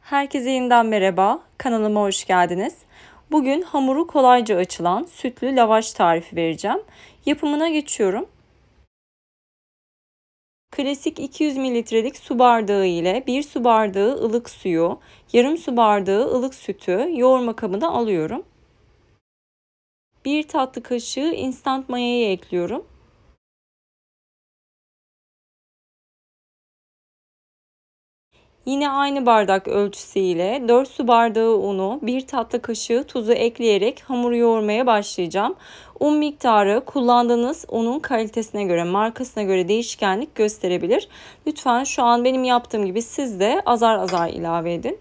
Herkese yeniden merhaba. Kanalıma hoş geldiniz. Bugün hamuru kolayca açılan sütlü lavaş tarifi vereceğim. Yapımına geçiyorum. Klasik 200 mililitrelik su bardağı ile 1 su bardağı ılık suyu, yarım su bardağı ılık sütü yoğurma kabına alıyorum. 1 tatlı kaşığı instant mayayı ekliyorum. Yine aynı bardak ölçüsüyle 4 su bardağı unu, 1 tatlı kaşığı tuzu ekleyerek hamuru yoğurmaya başlayacağım. Un miktarı kullandığınız unun kalitesine göre, markasına göre değişkenlik gösterebilir. Lütfen şu an benim yaptığım gibi siz de azar azar ilave edin.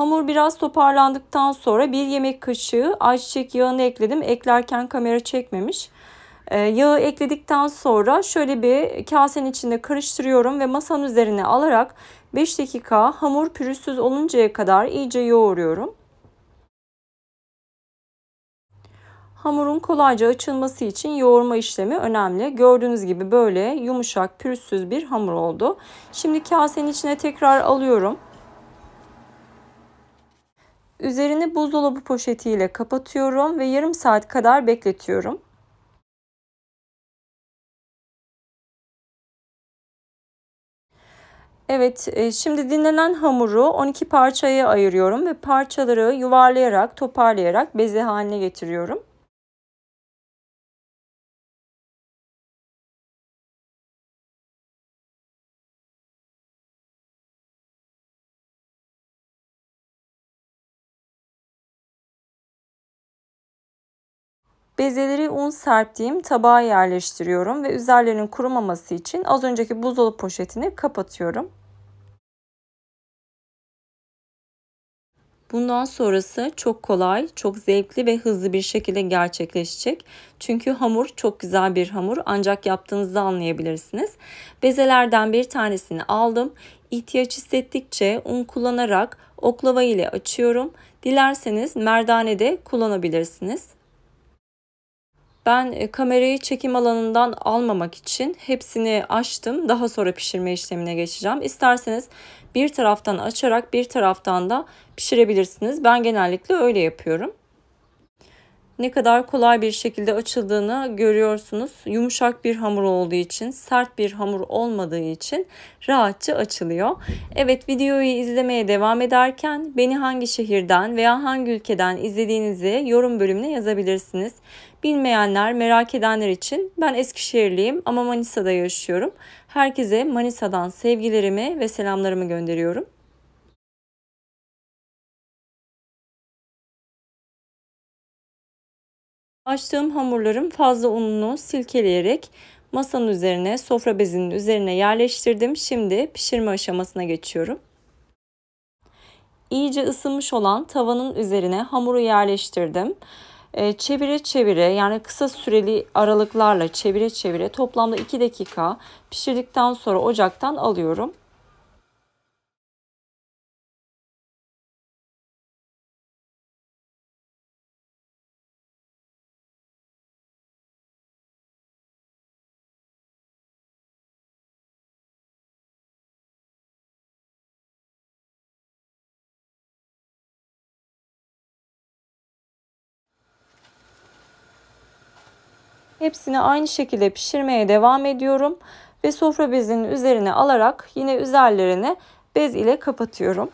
Hamur biraz toparlandıktan sonra bir yemek kaşığı ayçiçek yağını ekledim. Eklerken kamera çekmemiş. Ee, yağı ekledikten sonra şöyle bir kasenin içinde karıştırıyorum ve masanın üzerine alarak 5 dakika hamur pürüzsüz oluncaya kadar iyice yoğuruyorum. Hamurun kolayca açılması için yoğurma işlemi önemli. Gördüğünüz gibi böyle yumuşak pürüzsüz bir hamur oldu. Şimdi kasenin içine tekrar alıyorum. Üzerini buzdolabı poşetiyle kapatıyorum ve yarım saat kadar bekletiyorum. Evet, e, şimdi dinlenen hamuru 12 parçaya ayırıyorum ve parçaları yuvarlayarak, toparlayarak beze haline getiriyorum. Bezeleri un serptiğim tabağa yerleştiriyorum ve üzerlerinin kurumaması için az önceki buzdolabı poşetini kapatıyorum. Bundan sonrası çok kolay, çok zevkli ve hızlı bir şekilde gerçekleşecek. Çünkü hamur çok güzel bir hamur ancak yaptığınızda anlayabilirsiniz. Bezelerden bir tanesini aldım. İhtiyaç hissettikçe un kullanarak oklava ile açıyorum. Dilerseniz merdane de kullanabilirsiniz. Ben e, kamerayı çekim alanından almamak için hepsini açtım. Daha sonra pişirme işlemine geçeceğim. İsterseniz bir taraftan açarak bir taraftan da pişirebilirsiniz. Ben genellikle öyle yapıyorum ne kadar kolay bir şekilde açıldığını görüyorsunuz. Yumuşak bir hamur olduğu için, sert bir hamur olmadığı için rahatça açılıyor. Evet videoyu izlemeye devam ederken beni hangi şehirden veya hangi ülkeden izlediğinizi yorum bölümüne yazabilirsiniz. Bilmeyenler, merak edenler için ben Eskişehirliyim ama Manisa'da yaşıyorum. Herkese Manisa'dan sevgilerimi ve selamlarımı gönderiyorum. Açtığım hamurlarım fazla ununu silkeleyerek masanın üzerine, sofra bezinin üzerine yerleştirdim. Şimdi pişirme aşamasına geçiyorum. İyice ısınmış olan tavanın üzerine hamuru yerleştirdim. Ee, çevire çevire yani kısa süreli aralıklarla çevire çevire toplamda 2 dakika pişirdikten sonra ocaktan alıyorum. Hepsini aynı şekilde pişirmeye devam ediyorum. Ve sofra bezinin üzerine alarak yine üzerlerini bez ile kapatıyorum.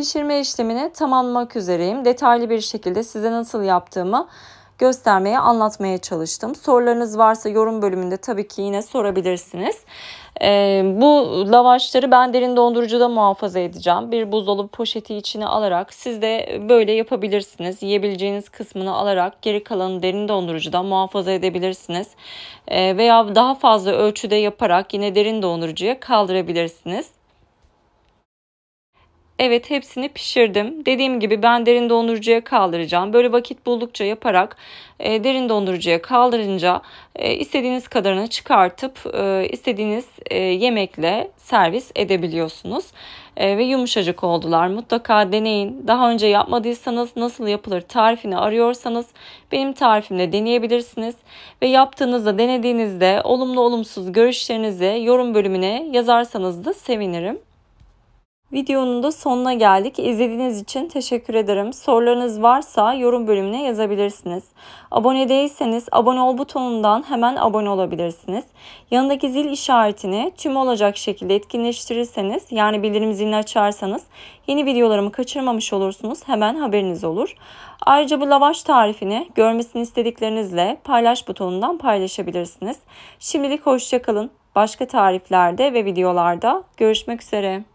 Pişirme işlemini tamamlamak üzereyim. Detaylı bir şekilde size nasıl yaptığımı göstermeye, anlatmaya çalıştım. Sorularınız varsa yorum bölümünde tabii ki yine sorabilirsiniz. Ee, bu lavaşları ben derin dondurucuda muhafaza edeceğim. Bir buzdolabı poşeti içine alarak siz de böyle yapabilirsiniz. Yiyebileceğiniz kısmını alarak geri kalanı derin dondurucuda muhafaza edebilirsiniz. Ee, veya daha fazla ölçüde yaparak yine derin dondurucuya kaldırabilirsiniz. Evet hepsini pişirdim. Dediğim gibi ben derin dondurucuya kaldıracağım. Böyle vakit buldukça yaparak e, derin dondurucuya kaldırınca e, istediğiniz kadarını çıkartıp e, istediğiniz e, yemekle servis edebiliyorsunuz. E, ve yumuşacık oldular. Mutlaka deneyin. Daha önce yapmadıysanız nasıl yapılır tarifini arıyorsanız benim tarifimle deneyebilirsiniz. Ve yaptığınızda denediğinizde olumlu olumsuz görüşlerinizi yorum bölümüne yazarsanız da sevinirim. Videonun da sonuna geldik. İzlediğiniz için teşekkür ederim. Sorularınız varsa yorum bölümüne yazabilirsiniz. Abone değilseniz abone ol butonundan hemen abone olabilirsiniz. Yanındaki zil işaretini tüm olacak şekilde etkinleştirirseniz yani bildirim zilini açarsanız yeni videolarımı kaçırmamış olursunuz. Hemen haberiniz olur. Ayrıca bu lavaş tarifini görmesini istediklerinizle paylaş butonundan paylaşabilirsiniz. Şimdilik hoşçakalın. Başka tariflerde ve videolarda görüşmek üzere.